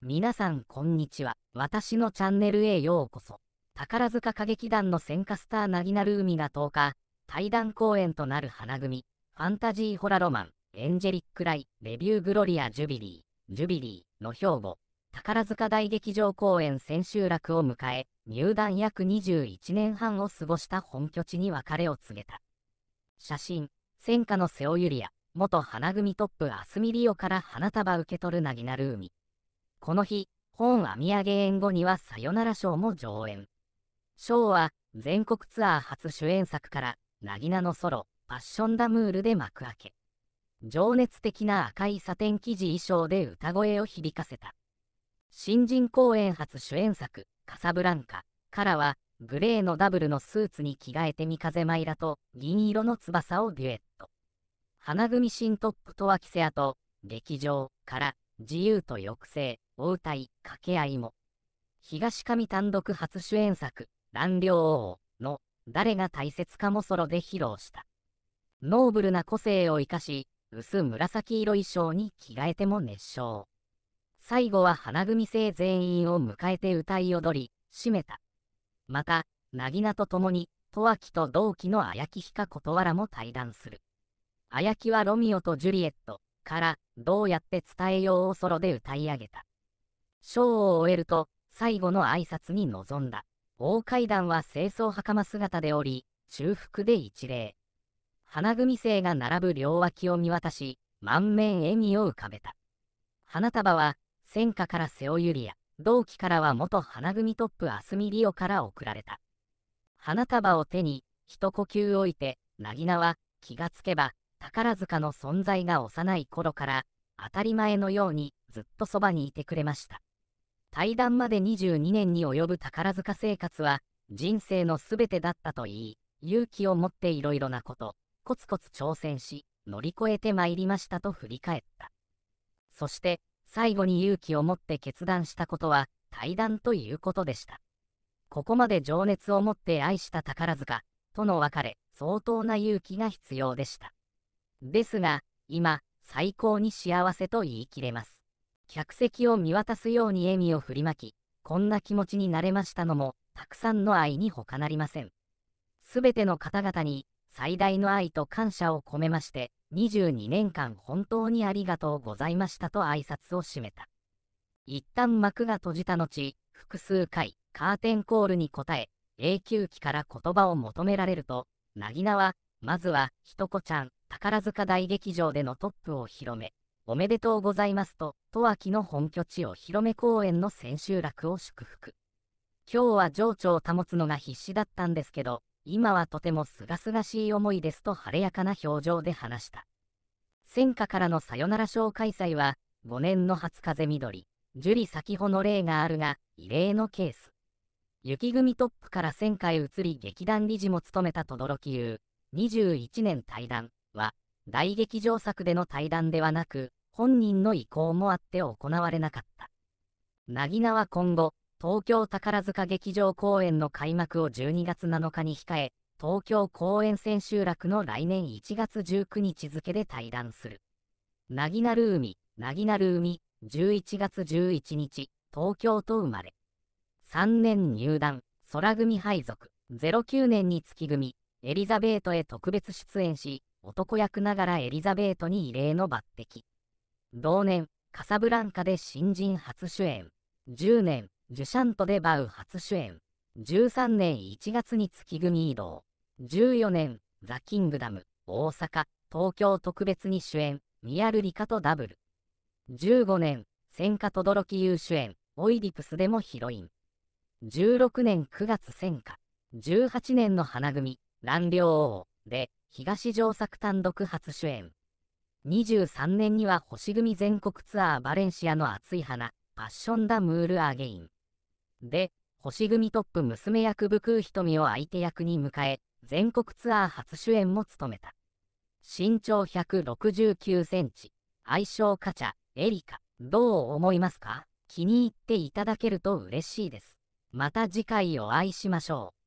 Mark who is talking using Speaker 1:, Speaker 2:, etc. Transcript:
Speaker 1: 皆さんこんにちは。私のチャンネルへようこそ。宝塚歌劇団の戦火スターなぎなる海が10日、対談公演となる花組、ファンタジーホラロマン、エンジェリック・ライ、レビュー・グロリア・ジュビリー、ジュビリーの兵庫、宝塚大劇場公演千秋楽を迎え、入団約21年半を過ごした本拠地に別れを告げた。写真、戦火の瀬尾ゆりや、元花組トップアスミリオから花束受け取るなぎなる海。この日、本アみヤげ。園後にはさよならショーも上演。ショーは全国ツアー初主演作から、なぎなのソロ、パッションダムールで幕開け。情熱的な赤いサテン生地衣装で歌声を響かせた。新人公演初主演作、カサブランカからは、グレーのダブルのスーツに着替えて三風舞ラと銀色の翼をデュエット。花組新トップとは着せ跡、と劇場から自由と抑制、応対、掛け合いも。東上単独初主演作、乱領王の誰が大切かもソロで披露した。ノーブルな個性を生かし、薄紫色衣装に着替えても熱唱。最後は花組生全員を迎えて歌い踊り、締めた。また、なぎなと共に、十秋と同期の綾木ひかことわらも対談する。綾木はロミオとジュリエット、からどうやって伝えようをソロで歌い上げた。ショーを終えると最後の挨拶に臨んだ。大階段は清掃袴姿でおり、中腹で一礼。花組生が並ぶ両脇を見渡し、満面笑みを浮かべた。花束は、戦火から瀬尾ゆりや、同期からは元花組トップあすみりオから贈られた。花束を手に、一呼吸置いて、なぎなは、気がつけば、宝塚の存在が幼い頃から当たり前のようにずっとそばにいてくれました対談まで22年に及ぶ宝塚生活は人生のすべてだったと言い勇気を持っていろいろなことコツコツ挑戦し乗り越えてまいりましたと振り返ったそして最後に勇気を持って決断したことは対談ということでしたここまで情熱を持って愛した宝塚との別れ相当な勇気が必要でしたですが、今、最高に幸せと言い切れます。客席を見渡すように笑みを振りまき、こんな気持ちになれましたのも、たくさんの愛に他なりません。すべての方々に、最大の愛と感謝を込めまして、22年間本当にありがとうございましたと挨拶を締めた。一旦幕が閉じた後、複数回、カーテンコールに応え、永久期から言葉を求められると、なぎなは、まずは、ひとこちゃん、宝塚大劇場でのトップを広め、おめでとうございますと、十秋の本拠地を広め公演の千秋楽を祝福。今日は情緒を保つのが必死だったんですけど、今はとても清々しい思いですと晴れやかな表情で話した。戦火からのさよなら賞開催は、5年の初風緑、樹里先ほの例があるが、異例のケース。雪組トップから戦火へ移り劇団理事も務めた轟優、21年退団。は、大劇場作での対談ではなく、本人の意向もあって行われなかった。なぎなは今後、東京宝塚劇場公演の開幕を12月7日に控え、東京公演千秋楽の来年1月19日付で対談する。なぎなる海、なぎなる海、11月11日、東京と生まれ。3年入団、空組配属、09年に月組、エリザベートへ特別出演し、男役ながらエリザベートに異例の抜擢。同年、カサブランカで新人初主演。10年、ジュシャントでバウ初主演。13年1月に月組移動。14年、ザ・キングダム、大阪、東京特別に主演、ミアルリカとダブル。15年、戦火き優主演、オイディプスでもヒロイン。16年9月戦火。18年の花組、乱領王で、東城作単独初主演。23年には星組全国ツアーバレンシアの熱い花、パッションダムールアゲイン。で、星組トップ娘役武空瞳を相手役に迎え、全国ツアー初主演も務めた。身長169センチ、愛称カチャ、エリカ、どう思いますか気に入っていただけると嬉しいです。また次回お会いしましょう。